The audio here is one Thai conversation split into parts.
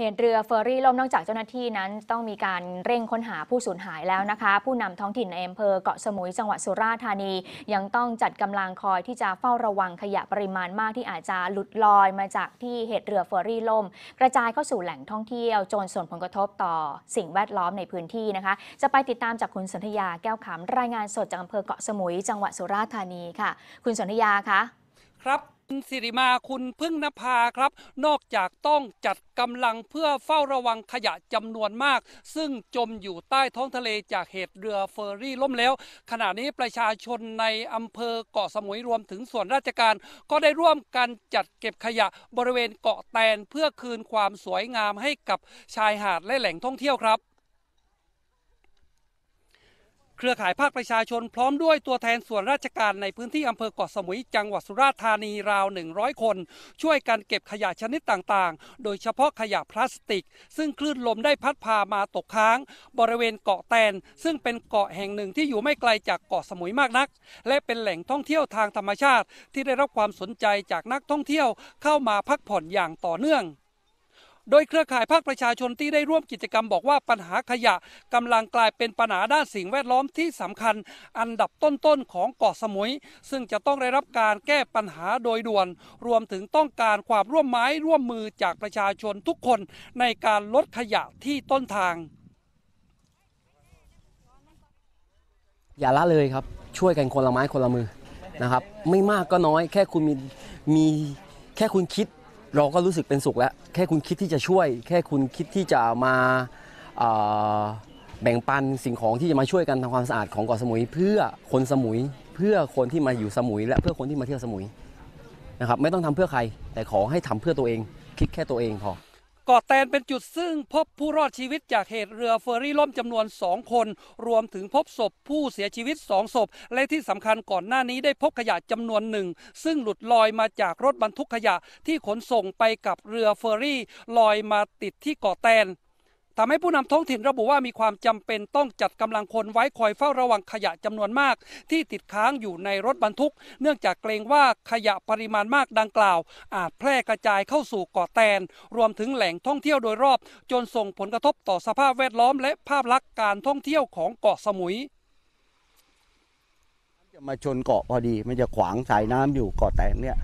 เหตุเรือเฟอร์รี่ล่มนอกจากเจ้าหน้าที่นั้นต้องมีการเร่งค้นหาผู้สูญหายแล้วนะคะ ผู้นำท้องถิ่นในอำเภอเกาะสมุยจังหวัดสุราษฎร์ธานี ยังต้องจัดกำลังคอยที่จะเฝ้าระวังขยะปริมาณมากที่อาจจะหลุดลอยมาจากที่เหตุเรือเฟอร์รี่ล่ม กระจายเข้าสู่แหล่งท่องเที่ยวจนส่งผลกระทบต่อสิ่งแวดล้อมในพื้นที่นะคะ จะไปติดตามจากคุณสนธยาแก้วขำรายงานสดจากอำเภอเกาะสมุยจังหวัดสุราษฎร์ธานีค่ะ คุณสนธยาคะครับคุณสิริมาคุณพึ่งนภาครับ นอกจากต้องจัดกำลังเพื่อเฝ้าระวังขยะจำนวนมาก ซึ่งจมอยู่ใต้ท้องทะเลจากเหตุเรือเฟอร์รี่ล่มแล้ว ขณะนี้ประชาชนในอำเภอเกาะสมุยรวมถึงส่วนราชการก็ได้ร่วมกันจัดเก็บขยะบริเวณเกาะแตนเพื่อคืนความสวยงามให้กับชายหาดและแหล่งท่องเที่ยวครับเครือข่ายภาคประชาชนพร้อมด้วยตัวแทนส่วนราชการในพื้นที่อำเภอเกาะสมุยจังหวัดสุราษฎร์ธานีราว 100 คน ช่วยกันเก็บขยะชนิดต่างๆ โดยเฉพาะขยะพลาสติก ซึ่งคลื่นลมได้พัดพามาตกค้าง บริเวณเกาะแตนซึ่งเป็นเกาะแห่งหนึ่งที่อยู่ไม่ไกลจากเกาะสมุยมากนัก และเป็นแหล่งท่องเที่ยวทางธรรมชาติที่ได้รับความสนใจจากนักท่องเที่ยวเข้ามาพักผ่อนอย่างต่อเนื่องโดยเครือข่ายภาคประชาชนที่ได้ร่วมกิจกรรมบอกว่าปัญหาขยะกำลังกลายเป็นปัญหาด้านสิ่งแวดล้อมที่สำคัญอันดับต้นๆของเกาะสมุย ซึ่งจะต้องได้รับการแก้ปัญหาโดยด่วน รวมถึงต้องการความร่วมไม้ ร่วมมือจากประชาชนทุกคนในการลดขยะที่ต้นทาง อย่าละเลยครับช่วยกันคนละไม้คนละมือนะครับไม่มากก็น้อย แค่คุณมีมีแค่คุณคิดเราก็รู้สึกเป็นสุขแล้ว แค่คุณคิดที่จะช่วย แค่คุณคิดที่จะมาแบ่งปันสิ่งของที่จะมาช่วยกันทำความสะอาดของเกาะสมุย เพื่อคนสมุย เพื่อคนที่มาอยู่สมุย และเพื่อคนที่มาเที่ยวสมุยนะครับไม่ต้องทำเพื่อใคร แต่ขอให้ทำเพื่อตัวเองคิดแค่ตัวเองพอกาะแตนเป็นจุดซึ่งพบผู้รอดชีวิตจากเหตุเรือเฟอร์รี่ล่มจำนวน 2 คน รวมถึงพบศพผู้เสียชีวิต2ศพและที่สำคัญก่อนหน้านี้ได้พบขยะจำนวนหนึ่งซึ่งหลุดลอยมาจากรถบรรทุกขยะที่ขนส่งไปกับเรือเฟอร์รี่ลอยมาติดที่เกาะแตนทำให้ผู้นำท้องถิ่นระบุว่ามีความจำเป็นต้องจัดกำลังคนไว้คอยเฝ้าระวังขยะจำนวนมาก ที่ติดค้างอยู่ในรถบรรทุก เนื่องจากเกรงว่าขยะปริมาณมากดังกล่าว อาจแพร่กระจายเข้าสู่เกาะแตนรวมถึงแหล่งท่องเที่ยวโดยรอบ จนส่งผลกระทบต่อสภาพแวดล้อม และภาพลักษณ์การท่องเที่ยวของเกาะสมุยจะมาชนเกาะพอดีมันจะขวางสายน้ำอยู่เกาะแตนเนี่ย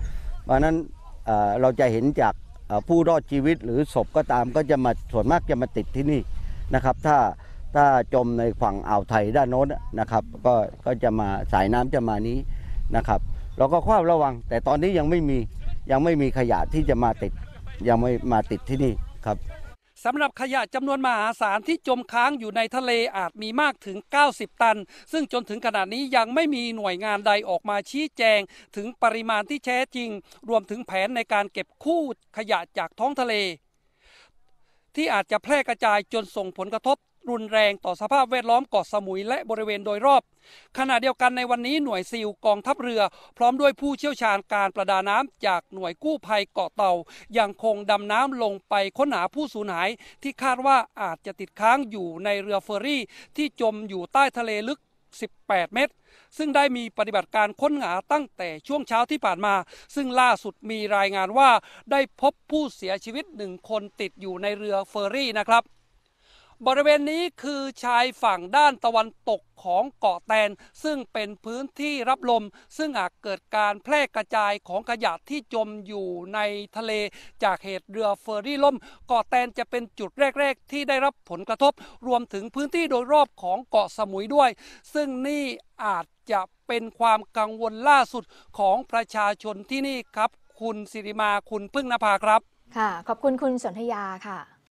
เพราะนั้นเราจะเห็นจากผู้รอดชีวิตหรือศพก็ตามก็จะมาส่วนมากจะมาติดที่นี่นะครับ ถ้าถ้าจมในฝั่งอ่าวไทยด้านโน้นนะครับ ก็ก็จะมาสายน้ำจะมานี้นะครับ เราก็ควาระวังแต่ตอนนี้ยังไม่มียังไม่มีขยะที่จะมาติด ยังไม่มาติดที่นี่ครับสำหรับขยะจำนวนมหาศาลที่จมค้างอยู่ในทะเลอาจมีมากถึง 90 ตัน ซึ่งจนถึงขณะนี้ยังไม่มีหน่วยงานใดออกมาชี้แจง ถึงปริมาณที่แท้จริง รวมถึงแผนในการเก็บคู่ขยะจากท้องทะเล ที่อาจจะแพร่กระจายจนส่งผลกระทบรุนแรงต่อสภาพแวดล้อมเกาะสมุยและบริเวณโดยรอบ ขณะเดียวกันในวันนี้หน่วยซิลกองทัพเรือ พร้อมด้วยผู้เชี่ยวชาญการประดาน้ำจากหน่วยกู้ภัยเกาะเต่า ยังคงดำน้ำลงไปค้นหาผู้สูญหาย ที่คาดว่าอาจจะติดค้างอยู่ในเรือเฟอร์รี่ที่จมอยู่ใต้ทะเลลึก 18 เมตร ซึ่งได้มีปฏิบัติการค้นหาตั้งแต่ช่วงเช้าที่ผ่านมา ซึ่งล่าสุดมีรายงานว่าได้พบผู้เสียชีวิตหนึ่งคนติดอยู่ในเรือเฟอร์รี่นะครับบริเวณนี้คือชายฝั่งด้านตะวันตกของเกาะแตน ซึ่งเป็นพื้นที่รับลม ซึ่งอาจเกิดการแพร่กระจายของขยะที่จมอยู่ในทะเล จากเหตุเรือเฟอร์รี่ล่ม เกาะแตนจะเป็นจุดแรกๆ ที่ได้รับผลกระทบ รวมถึงพื้นที่โดยรอบของเกาะสมุยด้วย ซึ่งนี่อาจจะเป็นความกังวลล่าสุดของประชาชนที่นี่ครับ คุณสิริมาคุณพึ่งนภาครับ ค่ะขอบคุณคุณสนธยาค่ะ